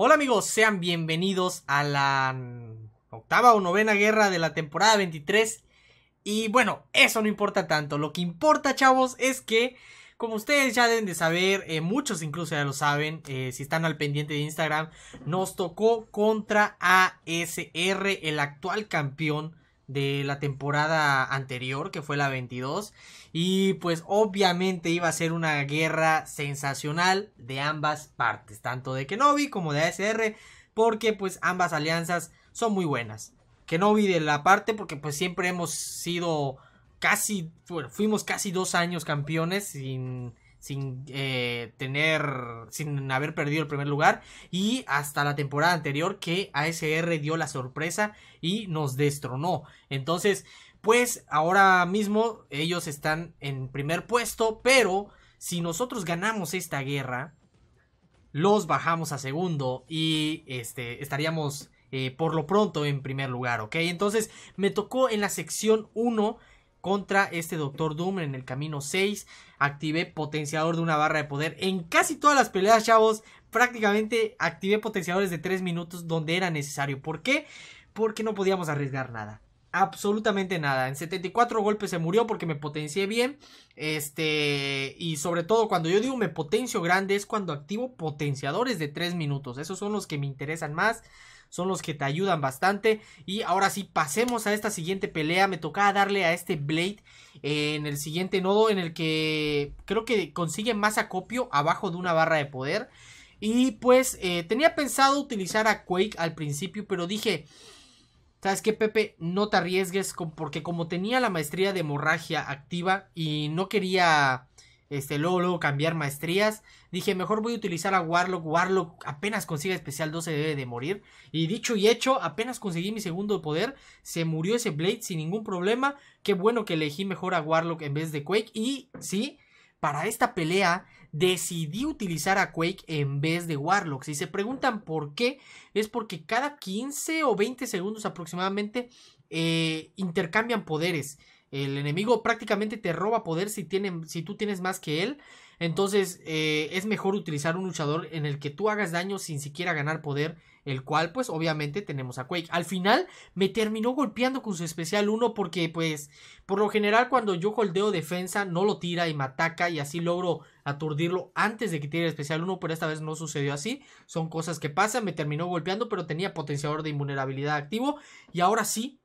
Hola amigos, sean bienvenidos a la octava o novena guerra de la temporada 23. Y bueno, eso no importa tanto. Lo que importa, chavos, es que, como ustedes ya deben de saber, eh, muchos incluso ya lo saben, eh, si están al pendiente de Instagram, nos tocó contra ASR, el actual campeón de la temporada anterior, que fue la 22. Y pues obviamente iba a ser una guerra sensacional de ambas partes, tanto de Kenobi como de ASR, porque pues ambas alianzas son muy buenas. Kenobi de la parte, porque pues siempre hemos sido casi, bueno, fuimos casi dos años campeones sin sin eh, tener, sin haber perdido el primer lugar y hasta la temporada anterior que ASR dio la sorpresa y nos destronó. Entonces, pues ahora mismo ellos están en primer puesto, pero si nosotros ganamos esta guerra, los bajamos a segundo y este, estaríamos eh, por lo pronto en primer lugar, ¿ok? Entonces me tocó en la sección 1 contra este Doctor Doom en el camino 6. Activé potenciador de una barra de poder. En casi todas las peleas, chavos, prácticamente activé potenciadores de 3 minutos donde era necesario. ¿Por qué? Porque no podíamos arriesgar nada. Absolutamente nada. En 74 golpes se murió porque me potencié bien. Este. Y sobre todo, cuando yo digo me potencio grande, es cuando activo potenciadores de 3 minutos. Esos son los que me interesan más son los que te ayudan bastante. Y ahora sí, pasemos a esta siguiente pelea. Me tocaba darle a este Blade eh, en el siguiente nodo en el que creo que consigue más acopio abajo de una barra de poder. Y pues eh, tenía pensado utilizar a Quake al principio, pero dije... ¿Sabes qué, Pepe? No te arriesgues porque como tenía la maestría de hemorragia activa y no quería este, luego, cambiar maestrías. Dije, mejor voy a utilizar a Warlock. Warlock apenas consigue especial 12 debe de morir. Y dicho y hecho, apenas conseguí mi segundo poder. Se murió ese Blade sin ningún problema. Qué bueno que elegí mejor a Warlock en vez de Quake. Y sí, para esta pelea decidí utilizar a Quake en vez de Warlock. Si se preguntan por qué, es porque cada 15 o 20 segundos aproximadamente eh, intercambian poderes. El enemigo prácticamente te roba poder si, si tú tienes más que él. Entonces eh, es mejor utilizar un luchador en el que tú hagas daño sin siquiera ganar poder. El cual pues obviamente tenemos a Quake. Al final me terminó golpeando con su especial 1 porque pues por lo general cuando yo holdeo defensa no lo tira y me ataca y así logro aturdirlo antes de que tire el especial 1. Pero esta vez no sucedió así. Son cosas que pasan. Me terminó golpeando pero tenía potenciador de invulnerabilidad activo. Y ahora sí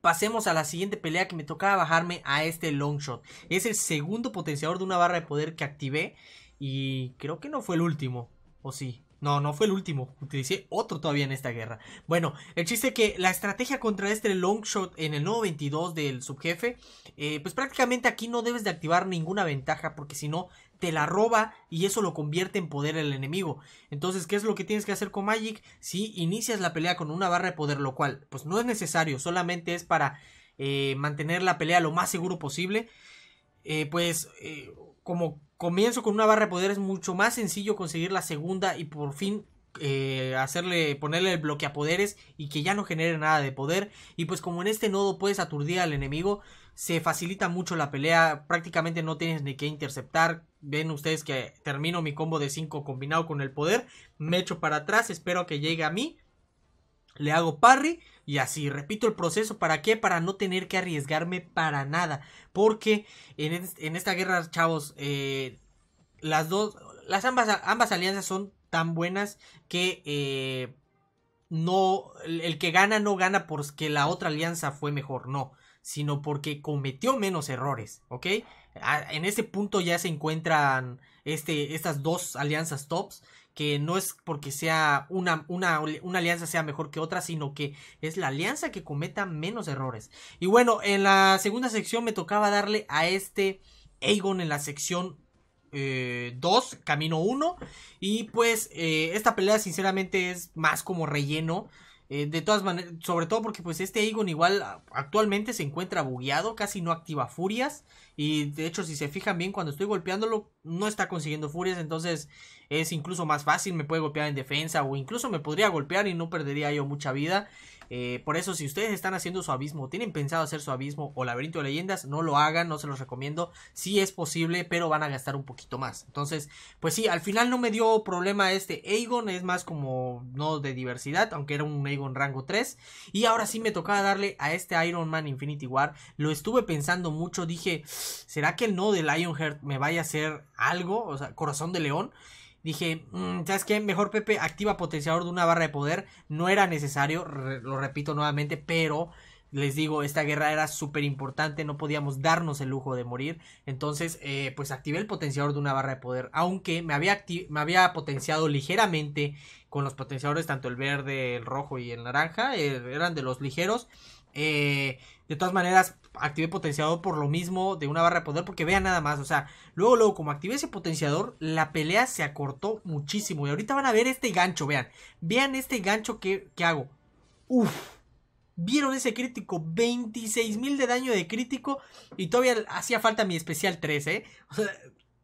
Pasemos a la siguiente pelea que me tocaba bajarme a este long shot. Es el segundo potenciador de una barra de poder que activé. Y creo que no fue el último. ¿O sí? No, no fue el último. Utilicé otro todavía en esta guerra. Bueno, el chiste que la estrategia contra este long shot en el 22 del subjefe, eh, pues prácticamente aquí no debes de activar ninguna ventaja porque si no te la roba y eso lo convierte en poder el enemigo. Entonces, ¿qué es lo que tienes que hacer con Magic? Si inicias la pelea con una barra de poder, lo cual pues no es necesario, solamente es para eh, mantener la pelea lo más seguro posible. Eh, pues eh, como comienzo con una barra de poder es mucho más sencillo conseguir la segunda y por fin hacerle ponerle el bloque a poderes y que ya no genere nada de poder y pues como en este nodo puedes aturdir al enemigo se facilita mucho la pelea prácticamente no tienes ni que interceptar ven ustedes que termino mi combo de 5 combinado con el poder, me echo para atrás, espero que llegue a mí, le hago parry y así repito el proceso. ¿Para qué? Para no tener que arriesgarme para nada. Porque en, esta guerra, chavos, eh, las dos, las ambas, ambas alianzas son tan buenas que eh, no, el que gana no gana porque la otra alianza fue mejor, no sino porque cometió menos errores, ¿ok? Ah, en ese punto ya se encuentran este, estas dos alianzas tops, que no es porque sea una, una, alianza sea mejor que otra, sino que es la alianza que cometa menos errores. Y bueno, en la segunda sección me tocaba darle a este Aegon en la sección 2, eh, camino 1. Y pues eh, esta pelea sinceramente es más como relleno. Eh, de todas maneras, sobre todo porque pues este Aegon igual ah, actualmente se encuentra bugueado, casi no activa furias. Y de hecho, si se fijan bien, cuando estoy golpeándolo, no está consiguiendo furias. Entonces es incluso más fácil, me puede golpear en defensa o incluso me podría golpear y no perdería yo mucha vida. Eh, por eso, si ustedes están haciendo su abismo, tienen pensado hacer su abismo o laberinto de leyendas, no lo hagan, no se los recomiendo. Sí es posible, pero van a gastar un poquito más. Entonces, pues sí, al final no me dio problema este Aegon, es más como no de diversidad, aunque era un Aegon rango 3. Y ahora sí me tocaba darle a este Iron Man Infinity War. Lo estuve pensando mucho, dije, ¿será que el no de Lionheart me vaya a hacer algo? O sea, corazón de león dije, mm, ¿sabes qué? Mejor Pepe activa potenciador de una barra de poder. No era necesario, lo repito nuevamente, pero les digo, esta guerra era súper importante, no podíamos darnos el lujo de morir. Entonces, eh, pues activé el potenciador de una barra de poder, aunque me había, me había potenciado ligeramente con los potenciadores, tanto el verde, el rojo y el naranja, eh, eran de los ligeros. Eh, de todas maneras, activé potenciador por lo mismo de una barra de poder, porque vean nada más, o sea, luego, luego, como activé ese potenciador, la pelea se acortó muchísimo. Y ahorita van a ver este gancho, vean, vean este gancho que, hago. Uff. vieron ese crítico, 26 mil de daño de crítico y todavía hacía falta mi especial 3, ¿eh?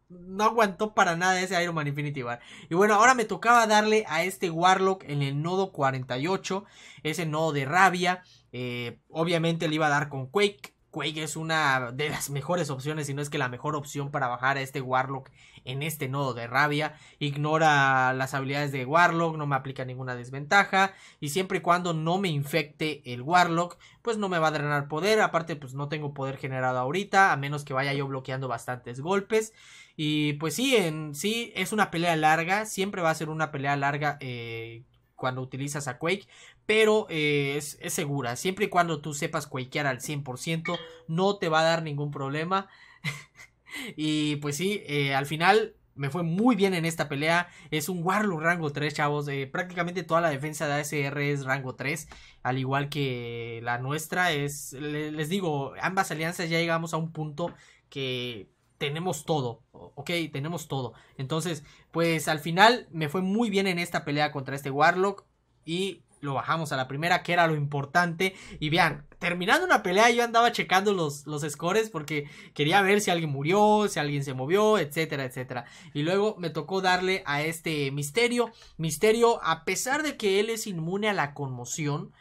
no aguantó para nada ese Iron Man Infinity War. Y bueno, ahora me tocaba darle a este Warlock en el nodo 48, ese nodo de rabia. Eh, obviamente le iba a dar con Quake. Quake es una de las mejores opciones, si no es que la mejor opción para bajar a este Warlock en este nodo de rabia. Ignora las habilidades de Warlock, no me aplica ninguna desventaja. Y siempre y cuando no me infecte el Warlock, pues no me va a drenar poder. Aparte, pues no tengo poder generado ahorita, a menos que vaya yo bloqueando bastantes golpes. Y pues sí, en sí es una pelea larga, siempre va a ser una pelea larga. Eh, cuando utilizas a Quake, pero eh, es, segura. Siempre y cuando tú sepas Quakear al 100%, no te va a dar ningún problema. y pues sí, eh, al final me fue muy bien en esta pelea. Es un Warlord rango 3, chavos. Eh, prácticamente toda la defensa de ASR es rango 3, al igual que la nuestra. Es, les digo, ambas alianzas ya llegamos a un punto que tenemos todo, ok, tenemos todo. Entonces, pues al final me fue muy bien en esta pelea contra este Warlock y lo bajamos a la primera, que era lo importante. Y vean, terminando una pelea yo andaba checando los, los scores porque quería ver si alguien murió, si alguien se movió, etcétera, etcétera. Y luego me tocó darle a este misterio. Misterio, a pesar de que él es inmune a la conmoción,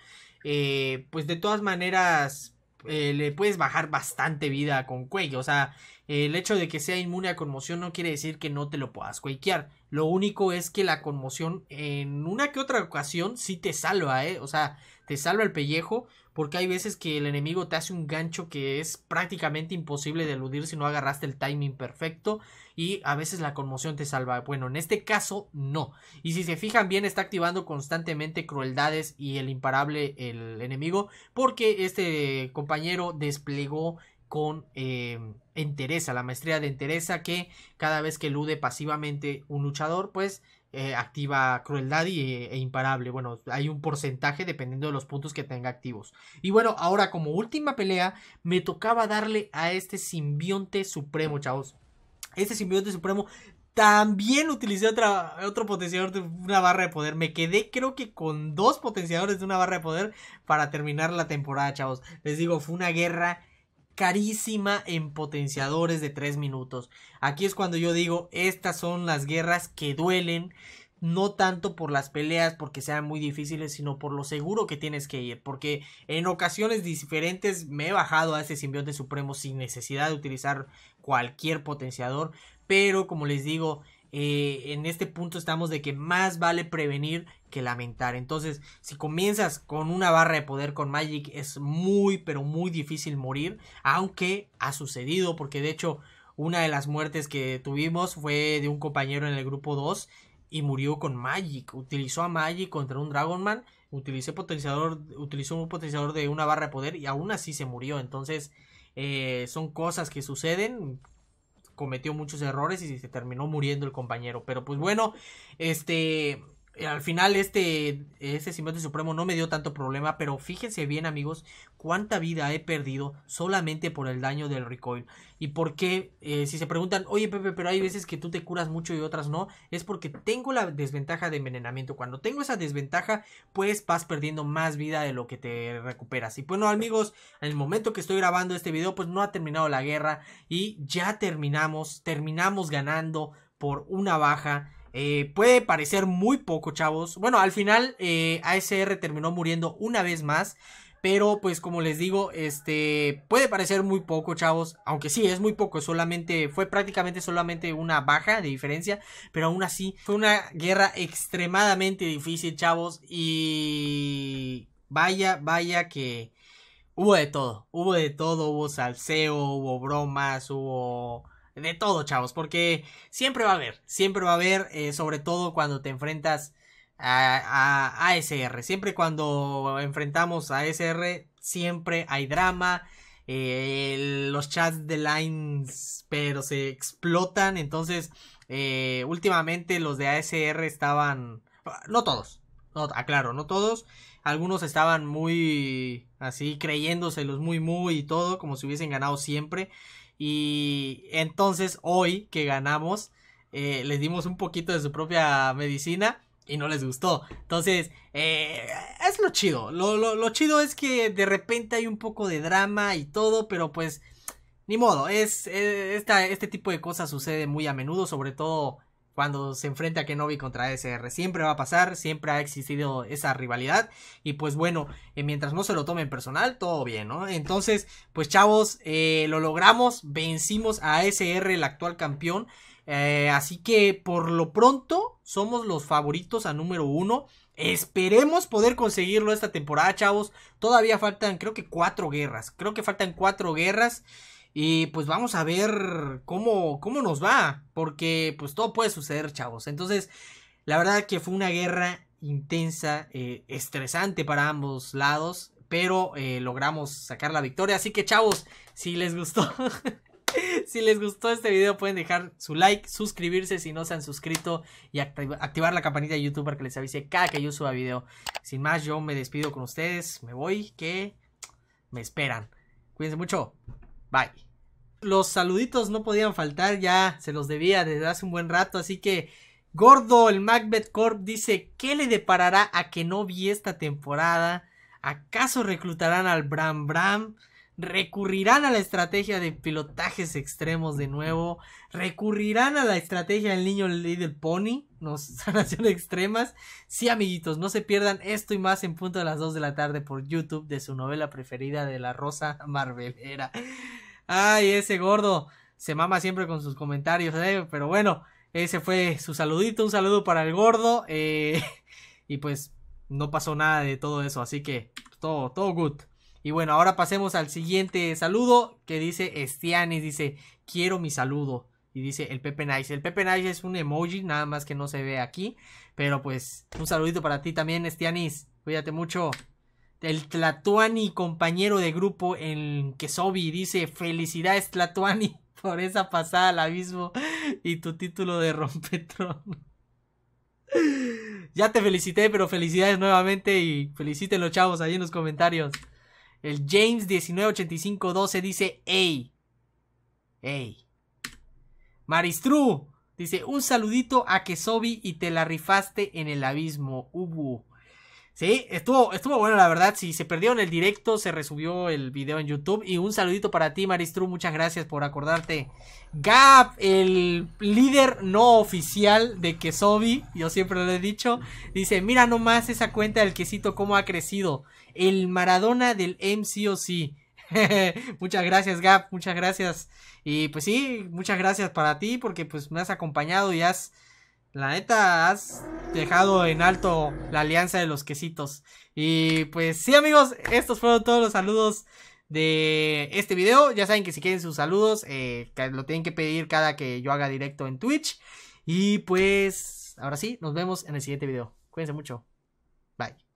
eh, pues de todas maneras pues eh, le puedes bajar bastante vida con Quake. O sea, el hecho de que sea inmune a conmoción no quiere decir que no te lo puedas quakear. Lo único es que la conmoción en una que otra ocasión sí te salva, ¿eh? O sea, te salva el pellejo porque hay veces que el enemigo te hace un gancho que es prácticamente imposible de eludir si no agarraste el timing perfecto. Y a veces la conmoción te salva. Bueno, en este caso no. Y si se fijan bien, está activando constantemente crueldades y el imparable el enemigo. Porque este compañero desplegó con em, entereza, la maestría de entereza que cada vez que elude pasivamente un luchador, pues eh, activa crueldad y, eh, e, imparable. Bueno, hay un porcentaje dependiendo de los puntos que tenga activos. Y bueno, ahora como última pelea, me tocaba darle a este simbionte supremo, chavos. Este simbionte supremo también utilicé otra, otro potenciador de una barra de poder. Me quedé creo que con dos potenciadores de una barra de poder para terminar la temporada, chavos. Les digo, fue una guerra carísima en potenciadores de 3 minutos. Aquí es cuando yo digo, estas son las guerras que duelen, no tanto por las peleas porque sean muy difíciles, sino por lo seguro que tienes que ir, porque en ocasiones diferentes me he bajado a ese simbionte supremo sin necesidad de utilizar cualquier potenciador, pero como les digo, eh, en este punto estamos de que más vale prevenir que lamentar. Entonces, si comienzas con una barra de poder con Magic, es muy, pero muy difícil morir. Aunque ha sucedido, porque de hecho, una de las muertes que tuvimos fue de un compañero en el grupo 2 y murió con Magic. Utilizó a Magic contra un Dragonman. Utilicé potenciador, utilizó un potenciador de una barra de poder y aún así se murió. Entonces, eh, son cosas que suceden cometió muchos errores y se terminó muriendo el compañero. Pero pues bueno, este, eh, al final este ese supremo no me dio tanto problema, pero fíjense bien amigos cuánta vida he perdido solamente por el daño del recoil. Y por qué, eh, si se preguntan, oye Pepe, pero hay veces que tú te curas mucho y otras no, es porque tengo la desventaja de envenenamiento. Cuando tengo esa desventaja, pues vas perdiendo más vida de lo que te recuperas. Y bueno amigos, en el momento que estoy grabando este video, pues no ha terminado la guerra y ya terminamos, terminamos ganando por una baja eh, puede parecer muy poco, chavos. Bueno, al final eh, ASR terminó muriendo una vez más. Pero pues como les digo, este puede parecer muy poco, chavos. Aunque sí, es muy poco. Solamente fue prácticamente solamente una baja de diferencia. Pero aún así fue una guerra extremadamente difícil, chavos. Y vaya, vaya que hubo de todo. Hubo de todo. Hubo salseo, hubo bromas, hubo de todo, chavos, porque siempre va a haber, siempre va a haber, eh, sobre todo cuando te enfrentas a, a ASR, siempre cuando enfrentamos a ASR, siempre hay drama, eh, los chats de lines pero se explotan, entonces eh, últimamente los de ASR estaban, no todos, no, aclaro, no todos, algunos estaban muy así creyéndoselos muy muy y todo, como si hubiesen ganado siempre. Y entonces hoy que ganamos, eh, les dimos un poquito de su propia medicina y no les gustó. Entonces, eh, es lo chido. Lo, chido es que de repente hay un poco de drama y todo, pero pues, ni modo. Es, eh, esta, este tipo de cosas sucede muy a menudo, sobre todo cuando se enfrenta Kenobi contra SR. Siempre va a pasar, siempre ha existido esa rivalidad. Y pues bueno, eh, mientras no se lo tomen personal, todo bien, ¿no? Entonces, pues chavos, eh, lo logramos, vencimos a SR, el actual campeón. Eh, así que por lo pronto somos los favoritos a número uno. Esperemos poder conseguirlo esta temporada, chavos. Todavía faltan, creo que cuatro guerras. Creo que faltan cuatro guerras. Y pues vamos a ver cómo, cómo nos va. Porque pues todo puede suceder, chavos. Entonces, la verdad que fue una guerra intensa, eh, estresante para ambos lados. Pero eh, logramos sacar la victoria. Así que, chavos, si les gustó. si les gustó este video pueden dejar su like, suscribirse si no se han suscrito y activar la campanita de YouTube para que les avise cada que yo suba video. Sin más, yo me despido con ustedes, me voy, que me esperan. Cuídense mucho. Bye. Los saluditos no podían faltar, ya se los debía desde hace un buen rato, así que Gordo, el Macbeth Corp, dice, ¿qué le deparará a que no vi esta temporada? ¿Acaso reclutarán al Bram Bram? recurrirán a la estrategia de pilotajes extremos de nuevo, recurrirán a la estrategia del niño Little Pony, nos haciendo extremas. Sí, amiguitos, no se pierdan esto y más en punto de las 2 de la tarde por YouTube de su novela preferida de la Rosa Marvelera. Ay, ese gordo se mama siempre con sus comentarios, ¿eh? pero bueno, ese fue su saludito, un saludo para el gordo. Eh, y pues no pasó nada de todo eso, así que todo, todo good. Y bueno, ahora pasemos al siguiente saludo que dice Estianis, dice, quiero mi saludo. Y dice el Pepe Nice. El Pepe Nice es un emoji, nada más que no se ve aquí. Pero pues, un saludito para ti también, Estianis. Cuídate mucho. El Tlatuani, compañero de grupo en Kesobi, dice, felicidades Tlatuani por esa pasada al abismo y tu título de rompetrón. ya te felicité, pero felicidades nuevamente y felicítenlo chavos ahí en los comentarios. El James 198512 dice, ey ey Maristru dice, un saludito a Kesobi y te la rifaste en el abismo. Ubu. Sí, estuvo, estuvo bueno, la verdad. Si se perdió en el directo, se resubió el video en YouTube. Y un saludito para ti, Maristru. Muchas gracias por acordarte. Gap, el líder no oficial de Quesobi, yo siempre lo he dicho, dice: Mira nomás esa cuenta del quesito, cómo ha crecido. El Maradona del MCOC. muchas gracias, Gap. Muchas gracias. Y pues sí, muchas gracias para ti, porque pues me has acompañado y has la neta, has dejado en alto la alianza de los quesitos. Y pues sí, amigos, estos fueron todos los saludos de este video. Ya saben que si quieren sus saludos, eh, lo tienen que pedir cada que yo haga directo en Twitch. Y pues, ahora sí, nos vemos en el siguiente video. Cuídense mucho.